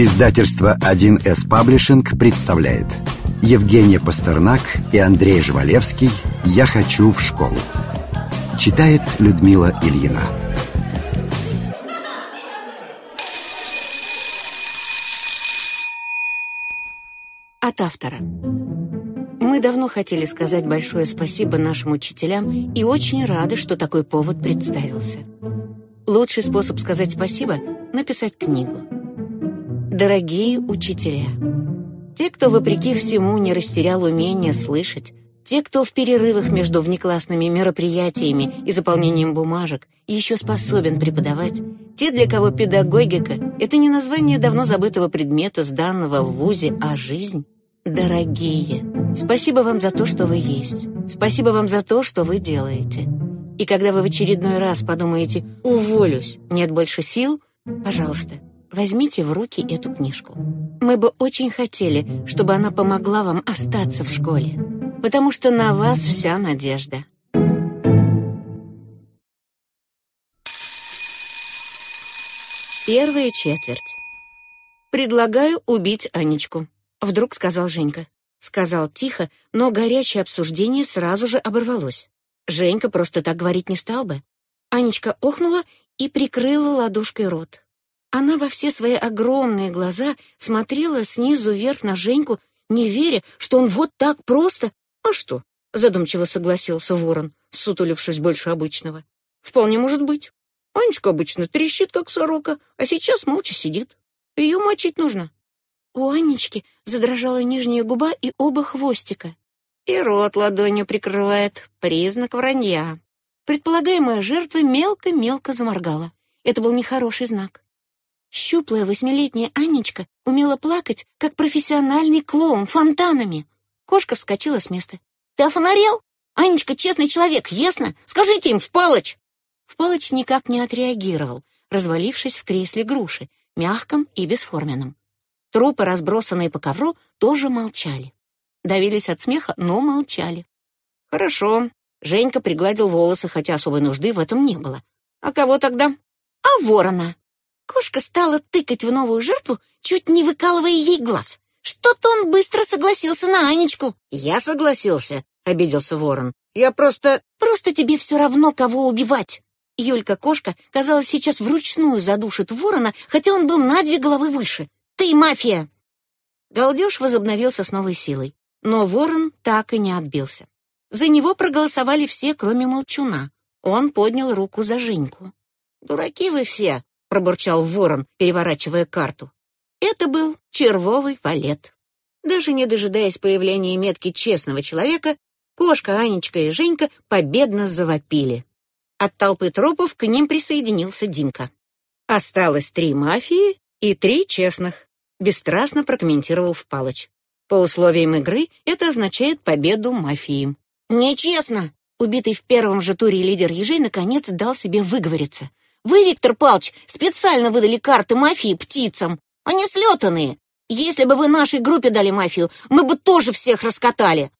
Издательство 1С Паблишинг представляет Евгения Пастернак и Андрей Жвалевский «Я хочу в школу» Читает Людмила Ильина От автора Мы давно хотели сказать большое спасибо нашим учителям и очень рады, что такой повод представился Лучший способ сказать спасибо — написать книгу Дорогие учителя, те, кто вопреки всему не растерял умение слышать, те, кто в перерывах между внеклассными мероприятиями и заполнением бумажек еще способен преподавать, те, для кого педагогика — это не название давно забытого предмета, сданного в ВУЗе, а жизнь. Дорогие, спасибо вам за то, что вы есть. Спасибо вам за то, что вы делаете. И когда вы в очередной раз подумаете «Уволюсь, нет больше сил», пожалуйста, возьмите в руки эту книжку. Мы бы очень хотели, чтобы она помогла вам остаться в школе, потому что на вас вся надежда. Первая четверть. «Предлагаю убить Анечку», — вдруг сказал Женька. Сказал тихо, но горячее обсуждение сразу же оборвалось. Женька просто так говорить не стал бы. Анечка охнула и прикрыла ладошкой рот. Она во все свои огромные глаза смотрела снизу вверх на Женьку, не веря, что он вот так просто... «А что?» — задумчиво согласился ворон, сутулившись больше обычного. «Вполне может быть. Анечка обычно трещит, как сорока, а сейчас молча сидит. Ее мочить нужно». У Анечки задрожала нижняя губа и оба хвостика. И рот ладонью прикрывает. Признак вранья. Предполагаемая жертва мелко-мелко заморгала. Это был нехороший знак. Щуплая восьмилетняя Анечка умела плакать, как профессиональный клоун, фонтанами. Кошка вскочила с места. «Ты офонарел? Анечка честный человек, ясно? Скажите им, Впалыч!» Впалыч никак не отреагировал, развалившись в кресле груши, мягком и бесформенном. Трупы, разбросанные по ковру, тоже молчали. Давились от смеха, но молчали. «Хорошо». Женька пригладил волосы, хотя особой нужды в этом не было. «А кого тогда?» «А ворона!» Кошка стала тыкать в новую жертву, чуть не выкалывая ей глаз. Что-то он быстро согласился на Анечку. «Я согласился», — обиделся ворон. «Я просто...» «Просто тебе все равно, кого убивать». Юлька-кошка, казалось, сейчас вручную задушит ворона, хотя он был на две головы выше. «Ты мафия!» Галдеж возобновился с новой силой, но ворон так и не отбился. За него проголосовали все, кроме молчуна. Он поднял руку за Женьку. «Дураки вы все!» — пробурчал ворон, переворачивая карту. Это был червовый валет. Даже не дожидаясь появления метки честного человека, кошка Анечка и Женька победно завопили. От толпы тропов к ним присоединился Димка. «Осталось три мафии и три честных», — бесстрастно прокомментировал Впалыч. «По условиям игры это означает победу мафии». «Нечестно!» Убитый в первом же туре лидер ежей наконец дал себе выговориться — вы, Виктор Палч, специально выдали карты мафии птицам. Они а слетанные. Если бы вы нашей группе дали мафию, мы бы тоже всех раскатали».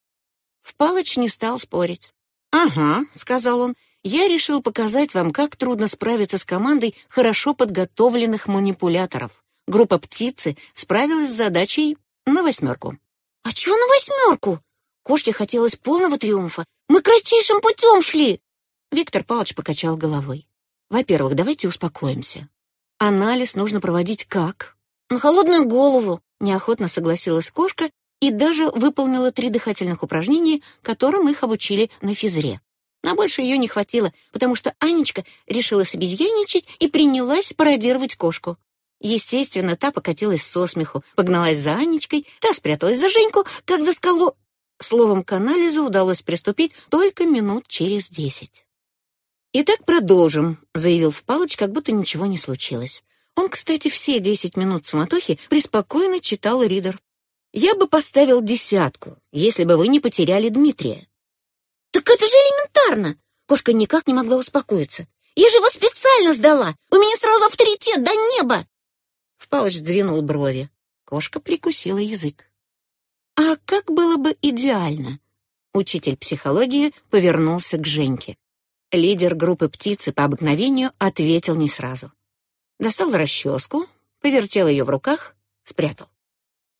В Палыч не стал спорить. «Ага», — сказал он, — «я решил показать вам, как трудно справиться с командой хорошо подготовленных манипуляторов. Группа «Птицы» справилась с задачей на восьмерку». «А чего на восьмерку?» Кошке хотелось полного триумфа. «Мы кратчайшим путем шли!» Виктор Павлович покачал головой. Во-первых, давайте успокоимся. Анализ нужно проводить как? На холодную голову, неохотно согласилась кошка и даже выполнила три дыхательных упражнения, которым их обучили на физре. На больше ее не хватило, потому что Анечка решила собезьяничать и принялась пародировать кошку. Естественно, та покатилась со смеху, погналась за Анечкой, та спряталась за Женьку, как за скалу. Словом, к анализу удалось приступить только минут через десять. «Итак, продолжим», — заявил Впалыч, как будто ничего не случилось. Он, кстати, все десять минут суматохи преспокойно читал Ридер. «Я бы поставил десятку, если бы вы не потеряли Дмитрия». «Так это же элементарно!» Кошка никак не могла успокоиться. «Я же его специально сдала! У меня сразу авторитет до неба!» Впалыч двинул брови. Кошка прикусила язык. «А как было бы идеально?» Учитель психологии повернулся к Женьке. Лидер группы птицы по обыкновению ответил не сразу. Достал расческу, повертел ее в руках, спрятал.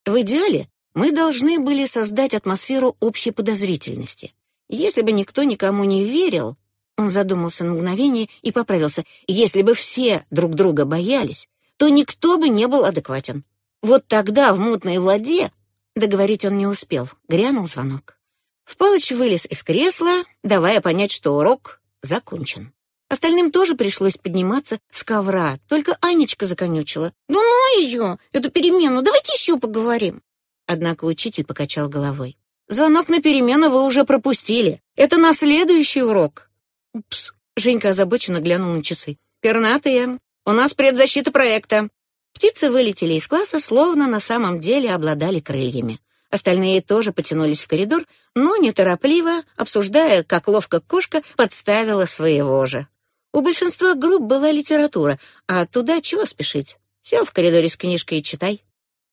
В идеале мы должны были создать атмосферу общей подозрительности. Если бы никто никому не верил, он задумался на мгновение и поправился. Если бы все друг друга боялись, то никто бы не был адекватен. Вот тогда в мутной воде договорить он не успел. Грянул звонок. В полочь вылез из кресла, давая понять, что урок закончен. Остальным тоже пришлось подниматься с ковра, только Анечка законючила. Ну ну ее, эту перемену, давайте еще поговорим!» Однако учитель покачал головой. «Звонок на перемену вы уже пропустили. Это на следующий урок!» «Упс!» — Женька озабоченно глянул на часы. «Пернатые, у нас предзащита проекта!» Птицы вылетели из класса, словно на самом деле обладали крыльями. Остальные тоже потянулись в коридор, но неторопливо, обсуждая, как ловко кошка подставила своего же. У большинства групп была литература, а туда чего спешить? Сел в коридоре с книжкой и читай.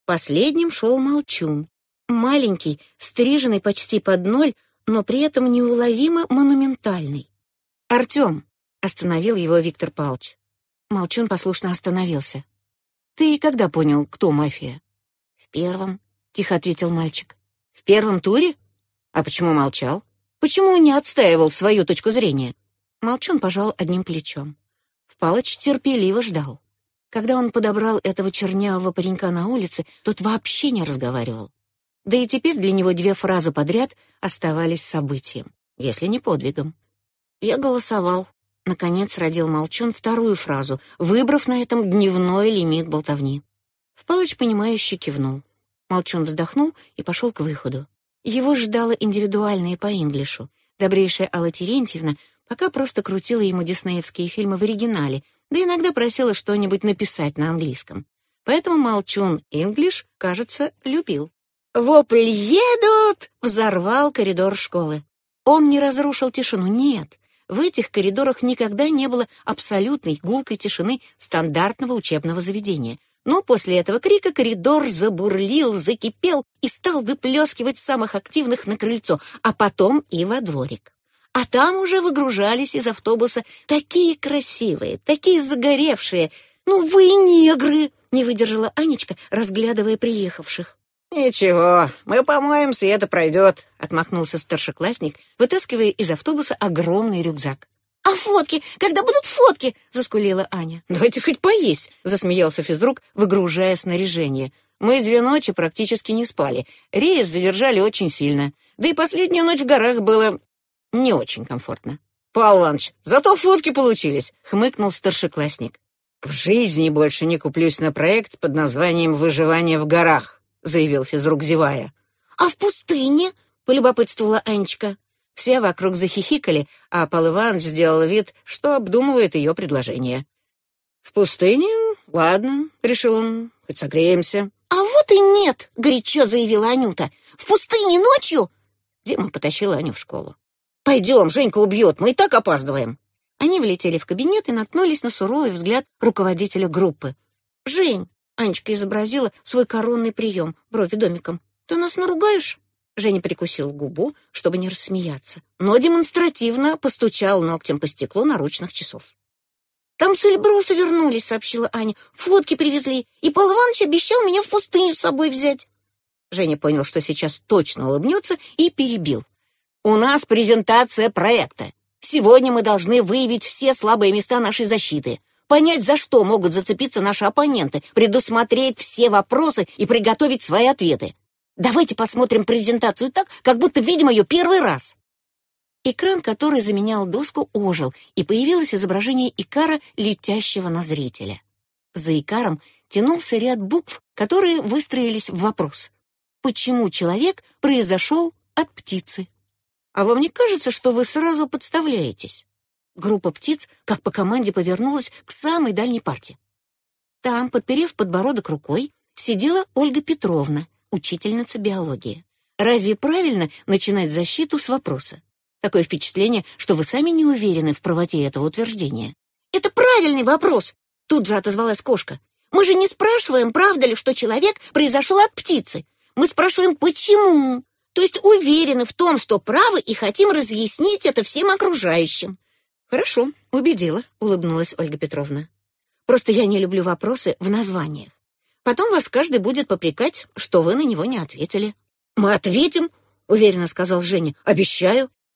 Последним шел молчун. Маленький, стриженный почти под ноль, но при этом неуловимо монументальный. «Артем!» — остановил его Виктор Палч. Молчун послушно остановился. «Ты когда понял, кто мафия?» «В первом», тихо ответил мальчик. В первом туре? А почему молчал? Почему не отстаивал свою точку зрения? Молчун пожал одним плечом. Впалыч терпеливо ждал. Когда он подобрал этого чернявого паренька на улице, тот вообще не разговаривал. Да и теперь для него две фразы подряд оставались событием, если не подвигом. Я голосовал. Наконец родил Молчун вторую фразу, выбрав на этом дневной лимит болтовни. Впалыч, понимающе кивнул. Молчун вздохнул и пошел к выходу. Его ждало индивидуальное по инглишу. Добрейшая Алла Терентьевна пока просто крутила ему диснеевские фильмы в оригинале, да иногда просила что-нибудь написать на английском. Поэтому Молчун Инглиш, кажется, любил. Вопль «Едут!» взорвал коридор школы. Он не разрушил тишину, нет. В этих коридорах никогда не было абсолютной гулкой тишины стандартного учебного заведения — но после этого крика коридор забурлил, закипел и стал выплескивать самых активных на крыльцо, а потом и во дворик. А там уже выгружались из автобуса такие красивые, такие загоревшие. «Ну вы негры!» — не выдержала Анечка, разглядывая приехавших. «Ничего, мы помоемся, и это пройдет», — отмахнулся старшеклассник, вытаскивая из автобуса огромный рюкзак. «А фотки? Когда будут фотки?» — заскулила Аня. «Давайте хоть поесть!» — засмеялся физрук, выгружая снаряжение. «Мы две ночи практически не спали. Рейс задержали очень сильно. Да и последнюю ночь в горах было не очень комфортно». «Палланч, зато фотки получились!» — хмыкнул старшеклассник. «В жизни больше не куплюсь на проект под названием «Выживание в горах», — заявил физрук, зевая. «А в пустыне?» — полюбопытствовала Анечка. Все вокруг захихикали, а Полыван сделал вид, что обдумывает ее предложение. «В пустыне? Ладно», — решил он, — «хоть согреемся». «А вот и нет!» — горячо заявила Анюта. «В пустыне ночью?» Дима потащил Аню в школу. «Пойдем, Женька убьет, мы и так опаздываем». Они влетели в кабинет и наткнулись на суровый взгляд руководителя группы. «Жень!» — Анечка изобразила свой коронный прием, брови домиком. «Ты нас наругаешь?» Женя прикусил губу, чтобы не рассмеяться, но демонстративно постучал ногтем по стеклу наручных часов. «Там с Эльбруса вернулись», — сообщила Аня. «Фотки привезли, и Павел Иванович обещал меня в пустыню с собой взять». Женя понял, что сейчас точно улыбнется, и перебил. «У нас презентация проекта. Сегодня мы должны выявить все слабые места нашей защиты, понять, за что могут зацепиться наши оппоненты, предусмотреть все вопросы и приготовить свои ответы. Давайте посмотрим презентацию так, как будто видим ее первый раз». Экран, который заменял доску, ожил, и появилось изображение Икара, летящего на зрителя. За Икаром тянулся ряд букв, которые выстроились в вопрос. Почему человек произошел от птицы? А вам не кажется, что вы сразу подставляетесь? Группа птиц, как по команде, повернулась к самой дальней парте. Там, подперев подбородок рукой, сидела Ольга Петровна учительница биологии. Разве правильно начинать защиту с вопроса? Такое впечатление, что вы сами не уверены в правоте этого утверждения. «Это правильный вопрос!» — тут же отозвалась кошка. «Мы же не спрашиваем, правда ли, что человек произошел от птицы. Мы спрашиваем, почему. То есть уверены в том, что правы, и хотим разъяснить это всем окружающим». «Хорошо, убедила», — улыбнулась Ольга Петровна. «Просто я не люблю вопросы в названиях. Потом вас каждый будет попрекать, что вы на него не ответили. Мы ответим, уверенно сказал Женя. Обещаю.